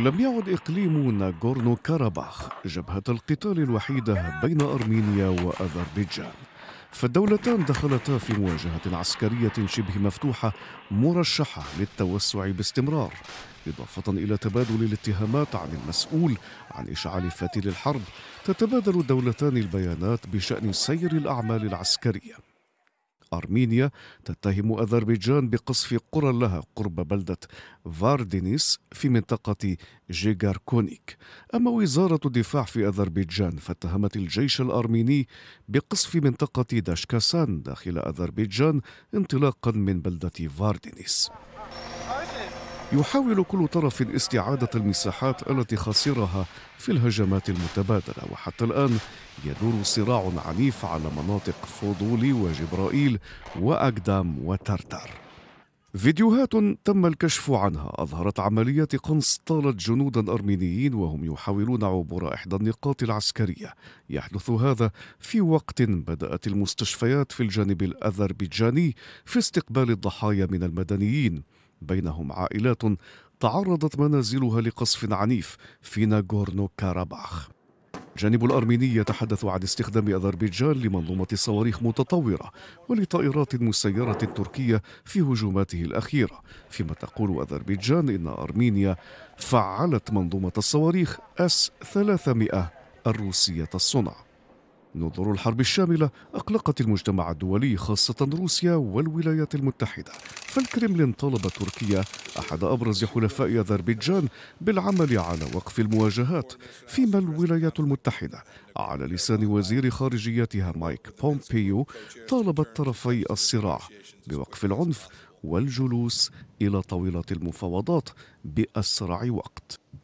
لم يعد إقليم ناغورنو كاراباخ جبهة القتال الوحيدة بين أرمينيا وأذربيجان فالدولتان دخلتا في مواجهة عسكرية شبه مفتوحة مرشحة للتوسع باستمرار إضافة إلى تبادل الاتهامات عن المسؤول عن إشعال فتيل الحرب تتبادل الدولتان البيانات بشأن سير الأعمال العسكرية أرمينيا تتهم أذربيجان بقصف قرى لها قرب بلدة فاردينيس في منطقة جيغاركونيك أما وزارة الدفاع في أذربيجان فاتهمت الجيش الأرميني بقصف منطقة داشكاسان داخل أذربيجان انطلاقا من بلدة فاردينيس يحاول كل طرف استعادة المساحات التي خسرها في الهجمات المتبادلة وحتى الآن يدور صراع عنيف على مناطق فضولي وجبرائيل وأقدام وترتر فيديوهات تم الكشف عنها أظهرت عملية قنص طالت جنودا أرمينيين وهم يحاولون عبور إحدى النقاط العسكرية يحدث هذا في وقت بدأت المستشفيات في الجانب الأذربيجاني في استقبال الضحايا من المدنيين بينهم عائلات تعرضت منازلها لقصف عنيف في ناغورنو كاراباخ الجانب الأرميني يتحدث عن استخدام أذربيجان لمنظومة صواريخ متطورة ولطائرات مسيرة تركية في هجوماته الأخيرة فيما تقول أذربيجان إن أرمينيا فعلت منظومة الصواريخ S-300 الروسية الصنع نظر الحرب الشاملة أقلقت المجتمع الدولي خاصة روسيا والولايات المتحدة فالكرملين طالب تركيا أحد أبرز حلفاء أذربيجان بالعمل على وقف المواجهات فيما الولايات المتحدة على لسان وزير خارجيتها مايك بومبيو طالبت طرفي الصراع بوقف العنف والجلوس إلى طاولة المفاوضات بأسرع وقت